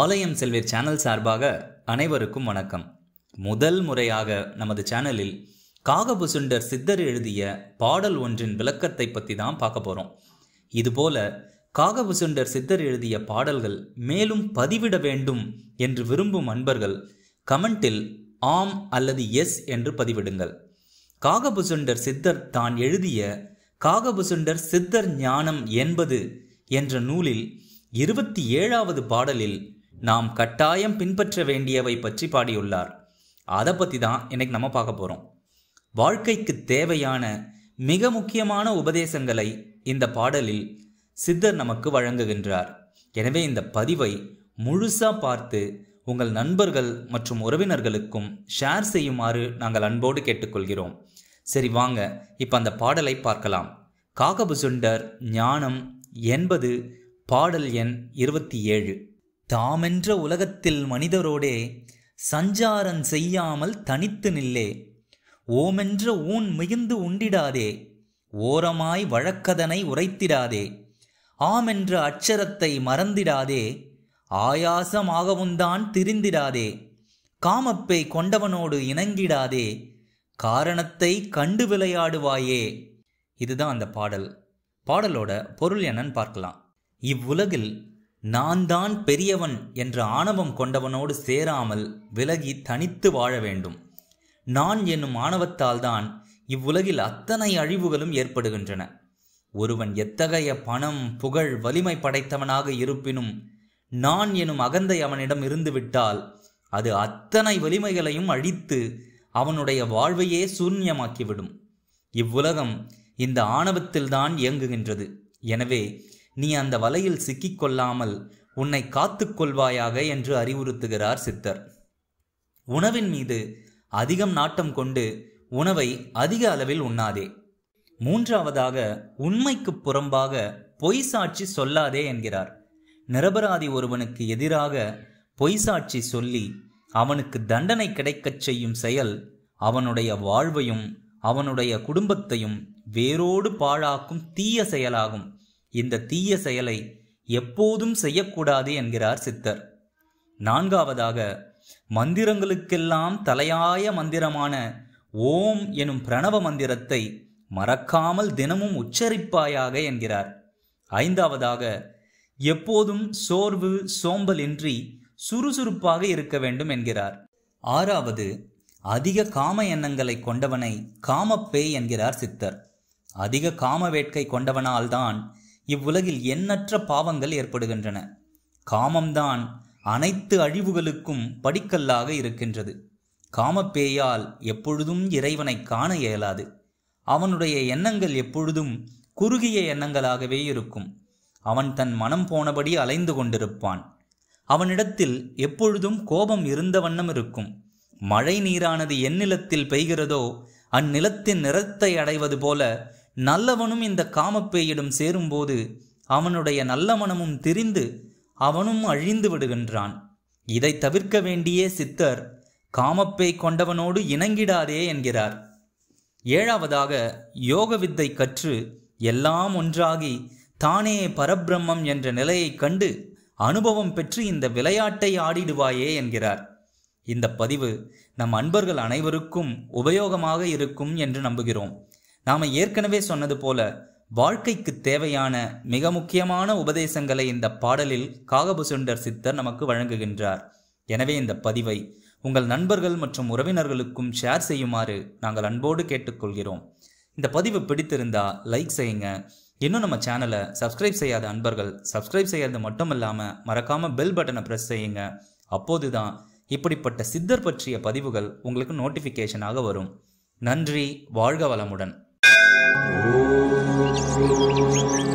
ஆலயம் செல்வீர் சேனல் சார்பாக அனைவருக்கும் வணக்கம் முதல் முறையாக நமது சேனலில் காகபுசுண்டர் சித்தர் எழுதிய பாடல் ஒன்றின் விளக்கத்தை பற்றி தான் பார்க்க போகிறோம் இதுபோல காகபுசுண்டர் சித்தர் எழுதிய பாடல்கள் மேலும் பதிவிட வேண்டும் என்று விரும்பும் அன்பர்கள் கமெண்டில் ஆம் அல்லது எஸ் என்று பதிவிடுங்கள் காகபுசுண்டர் சித்தர் தான் எழுதிய காகபுசுண்டர் சித்தர் ஞானம் என்பது என்ற நூலில் இருபத்தி ஏழாவது பாடலில் நாம் கட்டாயம் பின்பற்ற வேண்டியவை பற்றி பாடியுள்ளார் அதை பற்றி தான் இன்னைக்கு நம்ம பார்க்க போகிறோம் வாழ்க்கைக்கு தேவையான மிக முக்கியமான உபதேசங்களை இந்த பாடலில் சித்தர் நமக்கு வழங்குகின்றார் எனவே இந்த பதிவை முழுசாக பார்த்து உங்கள் நண்பர்கள் மற்றும் உறவினர்களுக்கும் ஷேர் செய்யுமாறு நாங்கள் அன்போடு கேட்டுக்கொள்கிறோம் சரி வாங்க இப்போ அந்த பாடலை பார்க்கலாம் காகபுசுண்டர் ஞானம் என்பது பாடல் எண் இருபத்தி ஏழு தாமென்ற உலகத்தில் மனிதரோடே சஞ்சாரன் செய்யாமல் தனித்து நில்லே ஓமென்ற ஊன் மிகுந்து உண்டிடாதே ஓரமாய் வழக்கதனை உரைத்திடாதே ஆமென்ற அச்சரத்தை மறந்திடாதே ஆயாசமாகவுந்தான் திரிந்திடாதே காமப்பை கொண்டவனோடு இணங்கிடாதே காரணத்தை கண்டு விளையாடுவாயே இதுதான் அந்த பாடல் பாடலோட பொருள் என்னன்னு பார்க்கலாம் இவ்வுலகில் நான் தான் பெரியவன் என்ற ஆணவம் கொண்டவனோடு சேராமல் விலகி தனித்து வாழ வேண்டும் நான் என்னும் ஆணவத்தால் தான் இவ்வுலகில் அத்தனை அழிவுகளும் ஏற்படுகின்றன ஒருவன் எத்தகைய பணம் புகழ் வலிமை படைத்தவனாக இருப்பினும் நான் எனும் அகந்தை அவனிடம் இருந்துவிட்டால் அது அத்தனை வலிமைகளையும் அழித்து அவனுடைய வாழ்வையே சூன்யமாக்கிவிடும் இவ்வுலகம் இந்த ஆணவத்தில்தான் இயங்குகின்றது எனவே நீ அந்த வலையில் சிக்கிக்கொள்ளாமல் உன்னை காத்துக்கொள்வாயாக என்று அறிவுறுத்துகிறார் சித்தர் உணவின் மீது அதிகம் நாட்டம் கொண்டு உணவை அதிக அளவில் உண்ணாதே மூன்றாவதாக உண்மைக்கு புறம்பாக பொய் சாட்சி சொல்லாதே என்கிறார் நிரபராதி ஒருவனுக்கு எதிராக பொய் சாட்சி சொல்லி அவனுக்கு தண்டனை கிடைக்கச் செய்யும் செயல் அவனுடைய வாழ்வையும் அவனுடைய குடும்பத்தையும் வேரோடு பாழாக்கும் தீய செயலாகும் இந்த தீய செயலை எப்போதும் செய்யக்கூடாது என்கிறார் சித்தர் நான்காவதாக மந்திரங்களுக்கெல்லாம் தலையாய மந்திரமான ஓம் எனும் பிரணவ மந்திரத்தை மறக்காமல் தினமும் உச்சரிப்பாயாக என்கிறார் ஐந்தாவதாக எப்போதும் சோர்வு சோம்பலின்றி சுறுசுறுப்பாக இருக்க வேண்டும் என்கிறார் ஆறாவது அதிக காம எண்ணங்களை கொண்டவனை காமப்பேய் என்கிறார் சித்தர் அதிக காம வேட்கை கொண்டவனால்தான் இவ்வுலகில் எண்ணற்ற பாவங்கள் ஏற்படுகின்றன காமம்தான் அனைத்து அழிவுகளுக்கும் படிக்கல்லாக இருக்கின்றது காமப்பேயால் எப்பொழுதும் இறைவனை காண இயலாது அவனுடைய எண்ணங்கள் எப்பொழுதும் குறுகிய எண்ணங்களாகவே இருக்கும் அவன் தன் மனம் போனபடி அலைந்து கொண்டிருப்பான் அவனிடத்தில் எப்பொழுதும் கோபம் இருந்த வண்ணம் இருக்கும் மழை நீரானது எந்நிலத்தில் பெய்கிறதோ அந்நிலத்தின் நிறத்தை அடைவது போல நல்லவனும் இந்த காமப்பேயிடம் சேரும்போது அவனுடைய நல்ல மனமும் திரிந்து அவனும் அழிந்து விடுகின்றான் இதை தவிர்க்க வேண்டிய சித்தர் காமப்பேய் கொண்டவனோடு இணங்கிடாதே என்கிறார் ஏழாவதாக யோக வித்தை கற்று எல்லாம் ஒன்றாகி தானே பரபிரம்மம் என்ற நிலையைக் கண்டு அனுபவம் பெற்று இந்த விளையாட்டை ஆடிடுவாயே என்கிறார் இந்த பதிவு நம் அன்பர்கள் அனைவருக்கும் உபயோகமாக இருக்கும் என்று நம்புகிறோம் நாம் ஏற்கனவே சொன்னது போல வாழ்க்கைக்கு தேவையான மிக முக்கியமான உபதேசங்களை இந்த பாடலில் காகபுசுண்டர் சித்தர் நமக்கு வழங்குகின்றார் எனவே இந்த பதிவை உங்கள் நண்பர்கள் மற்றும் உறவினர்களுக்கும் ஷேர் செய்யுமாறு நாங்கள் அன்போடு கேட்டுக்கொள்கிறோம் இந்த பதிவு பிடித்திருந்தா லைக் செய்யுங்க இன்னும் நம்ம சேனலை சப்ஸ்கிரைப் செய்யாத அன்பர்கள் சப்ஸ்கிரைப் செய்யறது மட்டும் இல்லாமல் மறக்காமல் பெல் பட்டனை ப்ரெஸ் செய்யுங்க அப்போது தான் இப்படிப்பட்ட சித்தர் பற்றிய பதிவுகள் உங்களுக்கு நோட்டிஃபிகேஷனாக வரும் நன்றி வாழ்க வளமுடன் Música